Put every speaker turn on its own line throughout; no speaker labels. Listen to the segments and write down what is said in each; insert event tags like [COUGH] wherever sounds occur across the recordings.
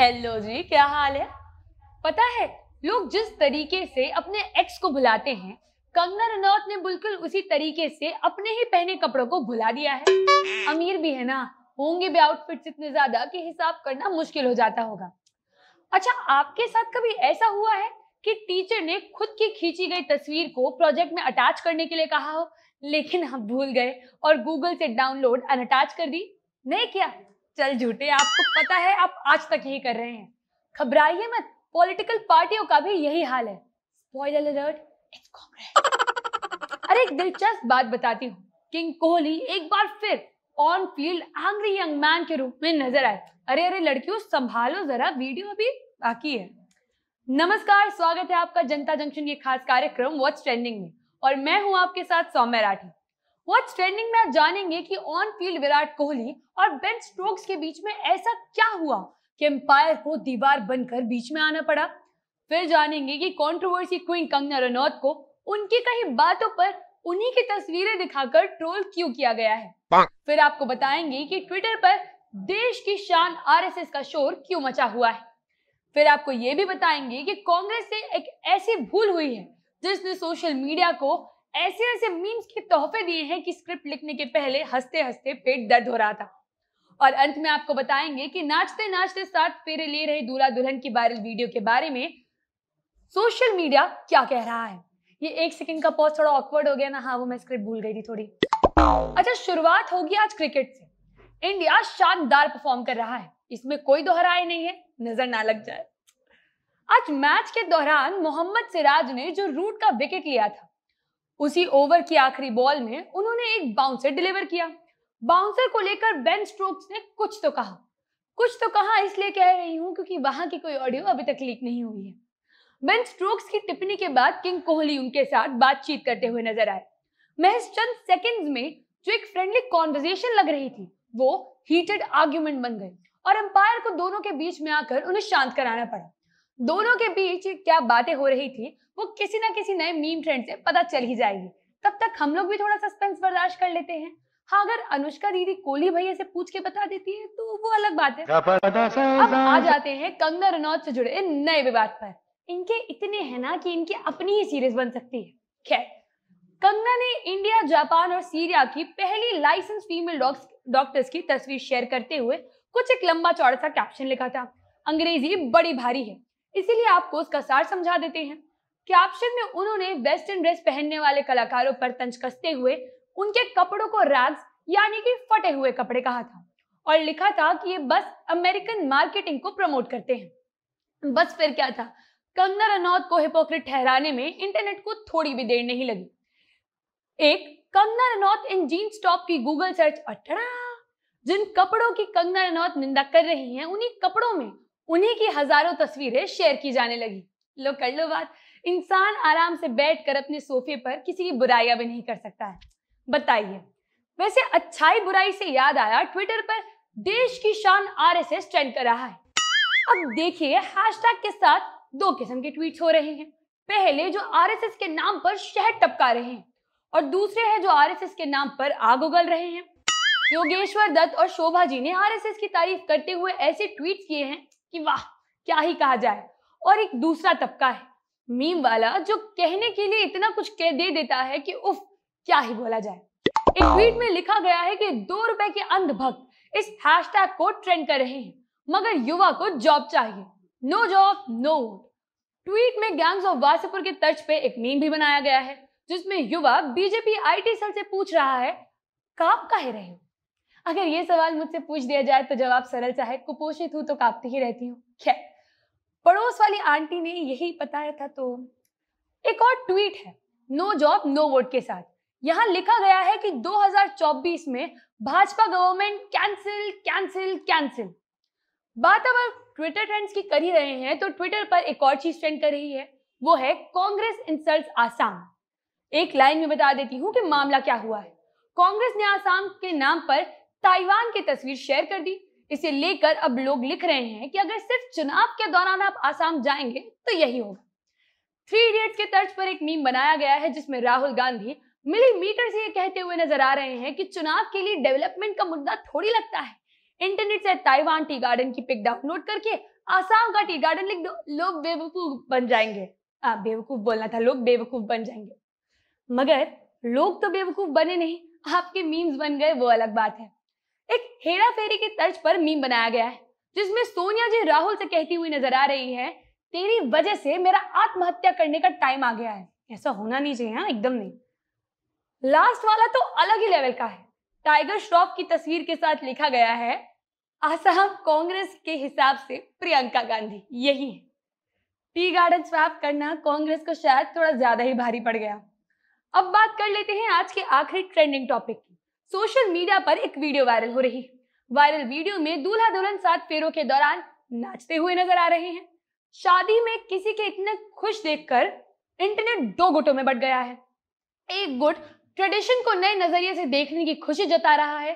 hello जी क्या हाल है पता है लोग जिस तरीके से अपने एक्स को भुलाते हैं कंगना रनौत ने बिल्कुल उसी तरीके से अपने ही पहने कपड़ों को भुला दिया है अमीर भी है ना होंगे भी आउटफिट इतने ज्यादा कि हिसाब करना मुश्किल हो जाता होगा अच्छा आपके साथ कभी ऐसा हुआ है कि टीचर ने खुद की खींची गई तस्वीर को प्रोजेक्ट में अटैच करने के लिए कहा हो लेकिन आप भूल गए और गूगल से डाउनलोड अनअटैच कर दी नहीं क्या चल झूठे आपको पता है आप आज तक यही कर रहे हैं घबराइए मत पॉलिटिकल पार्टियों का भी यही हाल है स्पॉइलर अलर्ट [LAUGHS] अरे एक दिलचस्प बात बताती हूँ किंग कोहली एक बार फिर on field angry young man के रूप में नजर आए अरे अरे लड़कियों संभालो जरा वीडियो अभी बाकी है नमस्कार स्वागत है आपका जनता जंक्शन के खास कार्यक्रम व्हाट्स ट्रेंडिंग में और मैं हूँ आपके साथ सौम्य राठी व्हाट्स ट्रेंडिंग में आप जानेंगे कि ऑन फील्ड विराट कोहली और बेन स्ट्रोक्स के बीच में ऐसा क्या हुआ कि एम्पायर को दीवार बनकर बीच में आना पड़ा फिर जानेंगे कि कंट्रोवर्सी क्वीन कंगना रनौत को उनकी कई बातों पर उन्हीं की तस्वीरें दिखाकर ट्रोल क्यों किया गया है फिर आपको बताएंगे कि ट्विटर पर देश की शान आरएसएस का शोर क्यों मचा हुआ है फिर आपको ये भी बताएंगे कि कांग्रेस से एक ऐसी भूल हुई है जिसने सोशल मीडिया को ऐसे ऐसे मीम्स के तोहफे दिए हैं कि स्क्रिप्ट लिखने के पहले हंसते हंसते पेट दर्द हो रहा था और अंत में आपको बताएंगे कि नाचते नाचते साथ फेरे ले रहे दूल्हा दुल्हन की वायरल वीडियो के बारे में सोशल मीडिया क्या कह रहा है ये एक सेकंड का पॉज थोड़ा ऑकवर्ड हो गया ना हाँ वो मैं स्क्रिप्ट भूल गई थी थोड़ी अच्छा शुरुआत होगी आज क्रिकेट से इंडिया शानदार परफॉर्म कर रहा है इसमें कोई दोहराए नहीं है नजर ना लग जाए आज मैच के दौरान मोहम्मद सिराज ने जो रूट का विकेट लिया था उसी ओवर की आखिरी बॉल में उन्होंने एक बाउंसर डिलीवर किया बाउंसर को लेकर बेन स्ट्रोक्स ने कुछ तो कहा कुछ तो कहा इसलिए कह रही हूँ क्योंकि वहां की कोई ऑडियो अभी तक लीक नहीं हुई है बेन स्ट्रोक्स की टिप्पणी के बाद किंग कोहली उनके साथ बातचीत करते हुए नजर आए महज चंद सेकंड्स में जो एक फ्रेंडली कॉन्वर्जेशन लग रही थी वो हीटेड आर्ग्यूमेंट बन गई और अंपायर को दोनों के बीच में आकर उन्हें शांत कराना पड़ा दोनों के बीच क्या बातें हो रही थी वो किसी ना किसी नए मीम ट्रेंड से पता चल ही जाएगी तब तक हम लोग भी थोड़ा सस्पेंस बर्दाश्त कर लेते हैं हाँ अगर अनुष्का दीदी कोहली भैया से पूछ के बता देती है तो वो अलग बात है अब आ जाते हैं कंगना रनौत से जुड़े नए विवाद पर इनके इतने हैं ना कि इनकी अपनी ही सीरीज बन सकती है खैर कंगना ने इंडिया जापान और सीरिया की पहली लाइसेंस फीमेल डॉक्टर्स की तस्वीर शेयर करते हुए कुछ एक लंबा चौड़ा सा कैप्शन लिखा था अंग्रेजी बड़ी भारी है इसीलिए आपको उसका सार समझा देते हैं कि ऑप्शन में उन्होंने वेस्टर्न ड्रेस पहनने वाले कलाकारों पर तंज कसते हुए उनके कपड़ों को रैग्स यानी कि फटे हुए कपड़े कहा था और लिखा था कि ये बस अमेरिकन मार्केटिंग को प्रमोट करते हैं बस फिर क्या था कंगना रनौत को हिपोक्रेट ठहराने में इंटरनेट को थोड़ी भी देर नहीं लगी एक Kangana Ranaut in jeans top की गूगल सर्च अठड़ा जिन कपड़ों की कंगना रनौत निंदा कर रही हैं उन्हीं कपड़ों में उन्हीं की हजारों तस्वीरें शेयर की जाने लगी लो कर लो बात इंसान आराम से बैठकर अपने सोफे पर किसी की बुराइयां भी नहीं कर सकता है बताइए वैसे अच्छाई बुराई से याद आया ट्विटर पर देश की शान आरएसएस ट्रेंड कर रहा है अब देखिए हैशटैग के साथ दो किस्म के ट्वीट हो रहे हैं पहले जो आरएसएस के नाम पर शहर टपका रहे हैं और दूसरे हैं जो आरएसएस के नाम पर आग उगल रहे हैं योगेश्वर दत्त और शोभा जी ने आरएसएस की तारीफ करते हुए ऐसे ट्वीट किए हैं कि वाह क्या ही कहा जाए और एक दूसरा तबका है मीम वाला जो कहने के लिए इतना कुछ कह दे देता है कि उफ क्या ही बोला जाए एक ट्वीट में लिखा गया है कि दो रुपए के अंधभक्त इस हैशटैग को ट्रेंड कर रहे हैं मगर युवा को जॉब चाहिए नो जॉब नो ट्वीट में गैंग्स ऑफ वासीपुर के तर्ज पे एक मीम भी बनाया गया है जिसमें युवा बीजेपी आईटी सेल से पूछ रहा है काम कह रहे हो अगर ये सवाल मुझसे पूछ दिया जाए तो जवाब सरल सा है कुपोषित हूँ तो कांपती ही रहती हूँ खैर पड़ोस वाली आंटी ने यही बताया था तो एक और ट्वीट है नो जॉब नो वोट के साथ यहाँ लिखा गया है कि 2024 में Bhajpa government cancel cancel cancel बात अब ट्विटर ट्रेंड्स की कर ही रहे हैं तो ट्विटर पर एक और चीज ट्रेंड कर रही है वो है कांग्रेस इंसल्ट आसाम एक लाइन में बता देती हूँ कि मामला क्या हुआ है कांग्रेस ने आसाम के नाम पर ताइवान की तस्वीर शेयर कर दी इसे लेकर अब लोग लिख रहे हैं कि अगर सिर्फ चुनाव के दौरान आप आसाम जाएंगे तो यही होगा थ्री इडियट्स के तर्ज पर एक मीम बनाया गया है जिसमें राहुल गांधी मिलीमीटर से ये कहते हुए नजर आ रहे हैं कि चुनाव के लिए डेवलपमेंट का मुद्दा थोड़ी लगता है इंटरनेट से ताइवान टी गार्डन की पिक डाउनलोड करके आसाम का टी गार्डन लिख दो लोग बेवकूफ बन जाएंगे आ, बेवकूफ बोलना था लोग बेवकूफ बन जाएंगे मगर लोग तो बेवकूफ बने नहीं आपके मीम्स बन गए वो अलग बात है एक हेरा फेरी की तर्ज पर मीम बनाया गया है जिसमें सोनिया जी राहुल से कहती हुई नजर आ रही है तेरी वजह से मेरा आत्महत्या करने का टाइम आ गया है ऐसा होना नहीं चाहिए एकदम नहीं लास्ट वाला तो अलग ही लेवल का है टाइगर श्रॉफ की तस्वीर के साथ लिखा गया है आसाम कांग्रेस के हिसाब से प्रियंका गांधी यही है टी गार्डन स्वैप करना कांग्रेस को शायद थोड़ा ज्यादा ही भारी पड़ गया अब बात कर लेते हैं आज के आखिरी ट्रेंडिंग टॉपिक सोशल मीडिया पर एक वीडियो वायरल हो रही वायरल वीडियो में दूल्हा दुल्हन सात फेरों के दौरान नाचते हुए नजर आ रहे हैं शादी में किसी के इतने खुश देखकर इंटरनेट दो गुटों में बट गया है एक गुट ट्रेडिशन को नए नजरिए से देखने की खुशी जता रहा है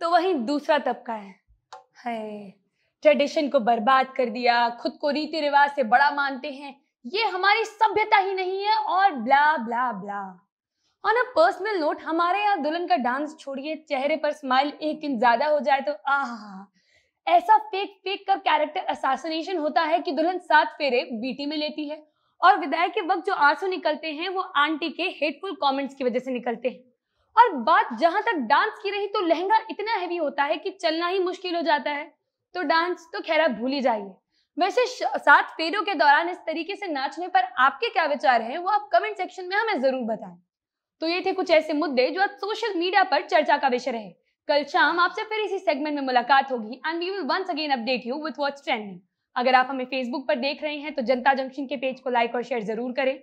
तो वहीं दूसरा तबका है, है ट्रेडिशन को बर्बाद कर दिया खुद को रीति रिवाज से बड़ा मानते हैं ये हमारी सभ्यता ही नहीं है और blah blah blah on a personal note हमारे यहाँ दुल्हन का डांस छोड़िए चेहरे पर स्माइल एक इंच ज्यादा हो जाए तो आह ऐसा फेक फेक कर कैरेक्टर असासिनेशन होता है कि दुल्हन सात फेरे बीटी में लेती है और विदाई के वक्त जो आंसू निकलते हैं वो आंटी के हेटफुल कमेंट्स की वजह से निकलते हैं और बात जहां तक डांस की रही तो लहंगा इतना हैवी होता है कि चलना ही मुश्किल हो जाता है तो डांस तो खैर आप भूल ही जाइए वैसे सात फेरों के दौरान इस तरीके से नाचने पर आपके क्या विचार हैं वो आप कमेंट सेक्शन में हमें जरूर बताएं तो ये थे कुछ ऐसे मुद्दे जो आज सोशल मीडिया पर चर्चा का विषय रहे कल शाम आपसे फिर इसी सेगमेंट में मुलाकात होगी and we will once again update you with what's trending अगर आप हमें फेसबुक पर देख रहे हैं तो जनता जंक्शन के पेज को लाइक और शेयर जरूर करें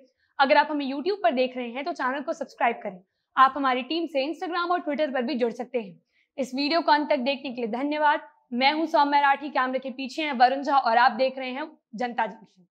अगर आप हमें यूट्यूब पर देख रहे हैं तो चैनल को सब्सक्राइब करें आप हमारी टीम से इंस्टाग्राम और ट्विटर पर भी जुड़ सकते हैं इस वीडियो को अंत तक देखने के लिए धन्यवाद मैं हूं सौम्य राठी कैमरे के पीछे हैं वरुण झा और आप देख रहे हैं जनता जंक्शन